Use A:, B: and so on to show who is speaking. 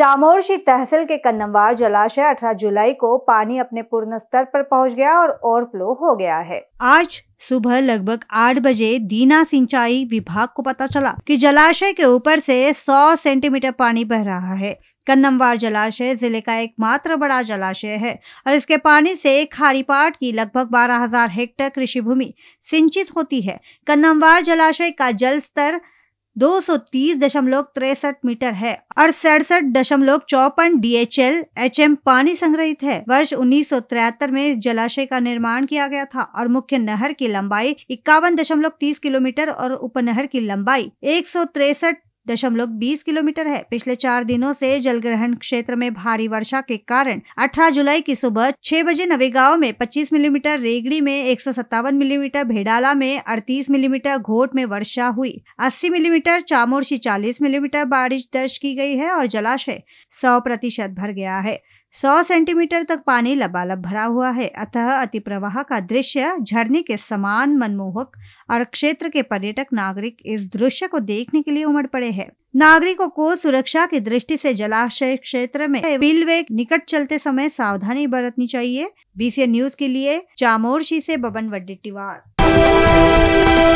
A: चामोरशी तहसील के कन्नवार जलाशय 18 जुलाई को पानी अपने पूर्ण स्तर पर पहुंच गया और ओवरफ्लो हो गया है आज सुबह लगभग 8 बजे दीना सिंचाई विभाग को पता चला कि जलाशय के ऊपर से 100 सेंटीमीटर पानी बह रहा है कन्नमवार जलाशय जिले का एकमात्र बड़ा जलाशय है और इसके पानी से खारीपाट की लगभग 12000 हेक्टेयर कृषि भूमि सिंचित होती है कन्नमवार जलाशय का जल स्तर दो सौ तीस दशमलव तिरसठ मीटर है और सड़सठ दशमलव चौपन D H L H M पानी संग्रहित है वर्ष उन्नीस में इस जलाशय का निर्माण किया गया था और मुख्य नहर की लंबाई इक्यावन दशमलव तीस किलोमीटर और उपनहर की लंबाई एक सौ तिरसठ दशमलव बीस किलोमीटर है पिछले चार दिनों से जल ग्रहण क्षेत्र में भारी वर्षा के कारण 18 जुलाई की सुबह छह बजे नवेगांव में 25 मिलीमीटर रेगड़ी में एक मिलीमीटर भेड़ाला में 38 मिलीमीटर घोट में वर्षा हुई 80 मिलीमीटर चामोर्शी 40 मिलीमीटर बारिश दर्ज की गई है और जलाशय 100 प्रतिशत भर गया है सौ सेंटीमीटर तक पानी लबालब भरा हुआ है अतः अति प्रवाह का दृश्य झरने के समान मनमोहक और क्षेत्र के पर्यटक नागरिक इस दृश्य को देखने के लिए उमड़ पड़े हैं नागरिकों को सुरक्षा की दृष्टि से जलाशय क्षेत्र में रेलवे निकट चलते समय सावधानी बरतनी चाहिए बीसीएन न्यूज के लिए चामोर्शी से बबन वड्डी तिवार